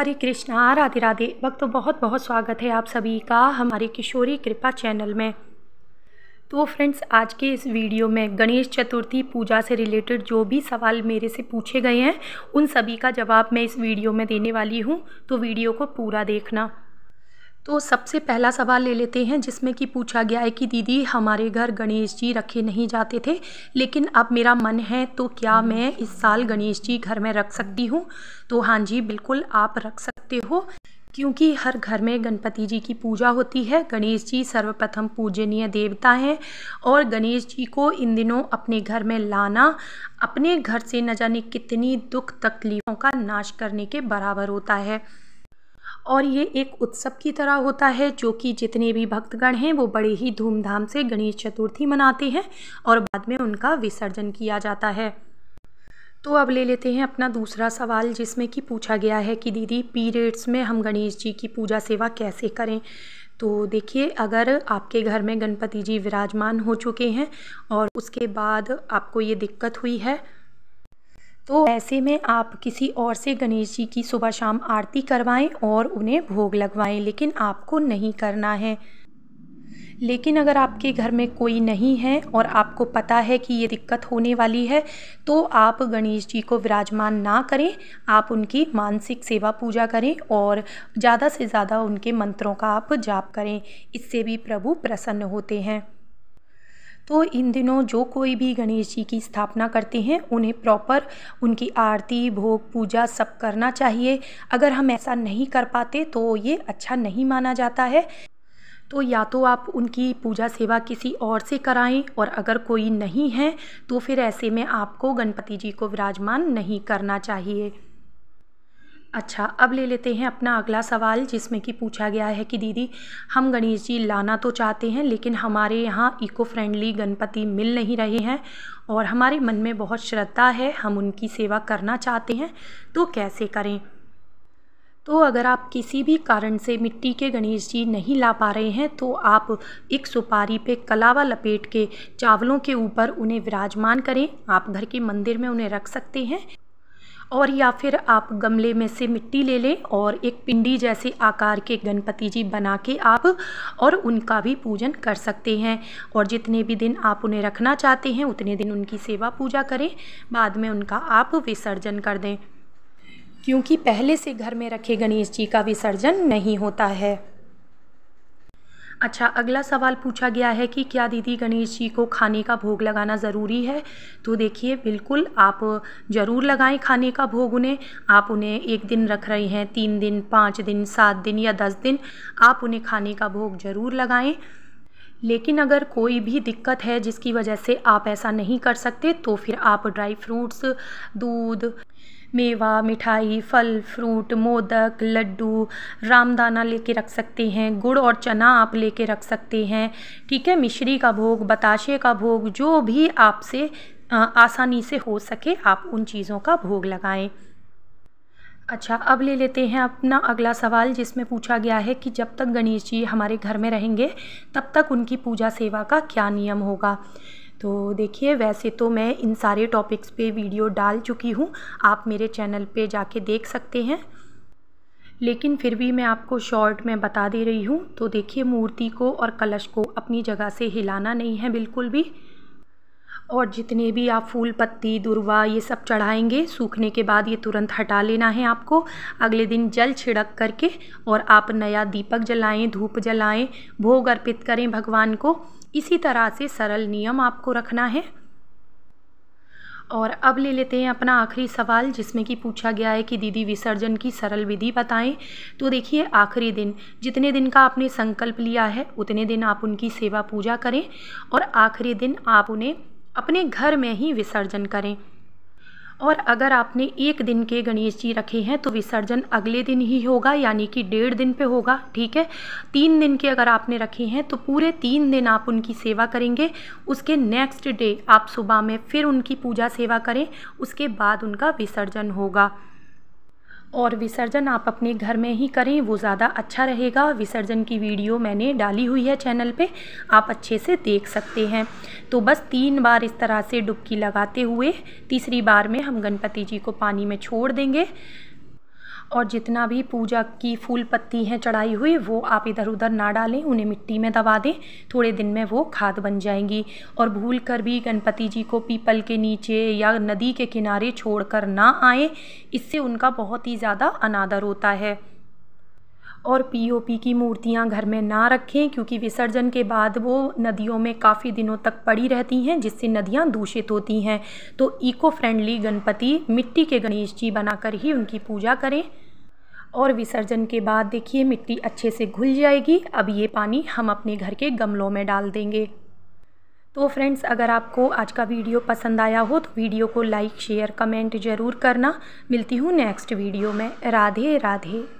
हरे कृष्णा राधे राधे भक्तों बहुत बहुत स्वागत है आप सभी का हमारे किशोरी कृपा चैनल में तो फ्रेंड्स आज के इस वीडियो में गणेश चतुर्थी पूजा से रिलेटेड जो भी सवाल मेरे से पूछे गए हैं उन सभी का जवाब मैं इस वीडियो में देने वाली हूँ तो वीडियो को पूरा देखना तो सबसे पहला सवाल ले लेते हैं जिसमें कि पूछा गया है कि दीदी हमारे घर गणेश जी रखे नहीं जाते थे लेकिन अब मेरा मन है तो क्या मैं इस साल गणेश जी घर में रख सकती हूँ तो हाँ जी बिल्कुल आप रख सकते हो क्योंकि हर घर में गणपति जी की पूजा होती है गणेश जी सर्वप्रथम पूजनीय देवता हैं और गणेश जी को इन दिनों अपने घर में लाना अपने घर से न जाने कितनी दुख तकलीफ़ों का नाश करने के बराबर होता है और ये एक उत्सव की तरह होता है जो कि जितने भी भक्तगण हैं वो बड़े ही धूमधाम से गणेश चतुर्थी मनाते हैं और बाद में उनका विसर्जन किया जाता है तो अब ले लेते हैं अपना दूसरा सवाल जिसमें कि पूछा गया है कि दीदी पीरियड्स में हम गणेश जी की पूजा सेवा कैसे करें तो देखिए अगर आपके घर में गणपति जी विराजमान हो चुके हैं और उसके बाद आपको ये दिक्कत हुई है तो ऐसे में आप किसी और से गणेश जी की सुबह शाम आरती करवाएं और उन्हें भोग लगवाएं लेकिन आपको नहीं करना है लेकिन अगर आपके घर में कोई नहीं है और आपको पता है कि ये दिक्कत होने वाली है तो आप गणेश जी को विराजमान ना करें आप उनकी मानसिक सेवा पूजा करें और ज़्यादा से ज़्यादा उनके मंत्रों का आप जाप करें इससे भी प्रभु प्रसन्न होते हैं तो इन दिनों जो कोई भी गणेश जी की स्थापना करते हैं उन्हें प्रॉपर उनकी आरती भोग पूजा सब करना चाहिए अगर हम ऐसा नहीं कर पाते तो ये अच्छा नहीं माना जाता है तो या तो आप उनकी पूजा सेवा किसी और से कराएं और अगर कोई नहीं है तो फिर ऐसे में आपको गणपति जी को विराजमान नहीं करना चाहिए अच्छा अब ले लेते हैं अपना अगला सवाल जिसमें कि पूछा गया है कि दीदी हम गणेश जी लाना तो चाहते हैं लेकिन हमारे यहाँ इको फ्रेंडली गणपति मिल नहीं रहे हैं और हमारे मन में बहुत श्रद्धा है हम उनकी सेवा करना चाहते हैं तो कैसे करें तो अगर आप किसी भी कारण से मिट्टी के गणेश जी नहीं ला पा रहे हैं तो आप एक सुपारी पे कलावा लपेट के चावलों के ऊपर उन्हें विराजमान करें आप घर के मंदिर में उन्हें रख सकते हैं और या फिर आप गमले में से मिट्टी ले लें और एक पिंडी जैसे आकार के गणपति जी बना के आप और उनका भी पूजन कर सकते हैं और जितने भी दिन आप उन्हें रखना चाहते हैं उतने दिन उनकी सेवा पूजा करें बाद में उनका आप विसर्जन कर दें क्योंकि पहले से घर में रखे गणेश जी का विसर्जन नहीं होता है अच्छा अगला सवाल पूछा गया है कि क्या दीदी गणेश जी को खाने का भोग लगाना ज़रूरी है तो देखिए बिल्कुल आप ज़रूर लगाएं खाने का भोग उन्हें आप उन्हें एक दिन रख रहे हैं तीन दिन पाँच दिन सात दिन या दस दिन आप उन्हें खाने का भोग ज़रूर लगाएं लेकिन अगर कोई भी दिक्कत है जिसकी वजह से आप ऐसा नहीं कर सकते तो फिर आप ड्राई फ्रूट्स दूध मेवा मिठाई फल फ्रूट मोदक लड्डू रामदाना लेके रख सकते हैं गुड़ और चना आप लेके रख सकते हैं ठीक है मिश्री का भोग बताशे का भोग जो भी आपसे आसानी से हो सके आप उन चीज़ों का भोग लगाएं अच्छा अब ले लेते हैं अपना अगला सवाल जिसमें पूछा गया है कि जब तक गणेश जी हमारे घर में रहेंगे तब तक उनकी पूजा सेवा का क्या नियम होगा तो देखिए वैसे तो मैं इन सारे टॉपिक्स पे वीडियो डाल चुकी हूँ आप मेरे चैनल पे जाके देख सकते हैं लेकिन फिर भी मैं आपको शॉर्ट में बता दे रही हूँ तो देखिए मूर्ति को और कलश को अपनी जगह से हिलाना नहीं है बिल्कुल भी और जितने भी आप फूल पत्ती दुर्वा ये सब चढ़ाएंगे सूखने के बाद ये तुरंत हटा लेना है आपको अगले दिन जल छिड़क करके और आप नया दीपक जलाएं धूप जलाएं भोग अर्पित करें भगवान को इसी तरह से सरल नियम आपको रखना है और अब ले लेते हैं अपना आखिरी सवाल जिसमें कि पूछा गया है कि दीदी विसर्जन की सरल विधि बताएं तो देखिए आखिरी दिन जितने दिन का आपने संकल्प लिया है उतने दिन आप उनकी सेवा पूजा करें और आखिरी दिन आप उन्हें अपने घर में ही विसर्जन करें और अगर आपने एक दिन के गणेश जी रखे हैं तो विसर्जन अगले दिन ही होगा यानी कि डेढ़ दिन पे होगा ठीक है तीन दिन के अगर आपने रखे हैं तो पूरे तीन दिन आप उनकी सेवा करेंगे उसके नेक्स्ट डे आप सुबह में फिर उनकी पूजा सेवा करें उसके बाद उनका विसर्जन होगा और विसर्जन आप अपने घर में ही करें वो ज़्यादा अच्छा रहेगा विसर्जन की वीडियो मैंने डाली हुई है चैनल पे आप अच्छे से देख सकते हैं तो बस तीन बार इस तरह से डुबकी लगाते हुए तीसरी बार में हम गणपति जी को पानी में छोड़ देंगे और जितना भी पूजा की फूल पत्ती हैं चढ़ाई हुई वो आप इधर उधर ना डालें उन्हें मिट्टी में दबा दें थोड़े दिन में वो खाद बन जाएंगी और भूल कर भी गणपति जी को पीपल के नीचे या नदी के किनारे छोड़ कर ना आए इससे उनका बहुत ही ज़्यादा अनादर होता है और पीओपी की मूर्तियाँ घर में ना रखें क्योंकि विसर्जन के बाद वो नदियों में काफ़ी दिनों तक पड़ी रहती हैं जिससे नदियाँ दूषित होती हैं तो इको फ्रेंडली गणपति मिट्टी के गणेश जी बनाकर ही उनकी पूजा करें और विसर्जन के बाद देखिए मिट्टी अच्छे से घुल जाएगी अब ये पानी हम अपने घर के गमलों में डाल देंगे तो फ्रेंड्स अगर आपको आज का वीडियो पसंद आया हो तो वीडियो को लाइक शेयर कमेंट ज़रूर करना मिलती हूँ नेक्स्ट वीडियो में राधे राधे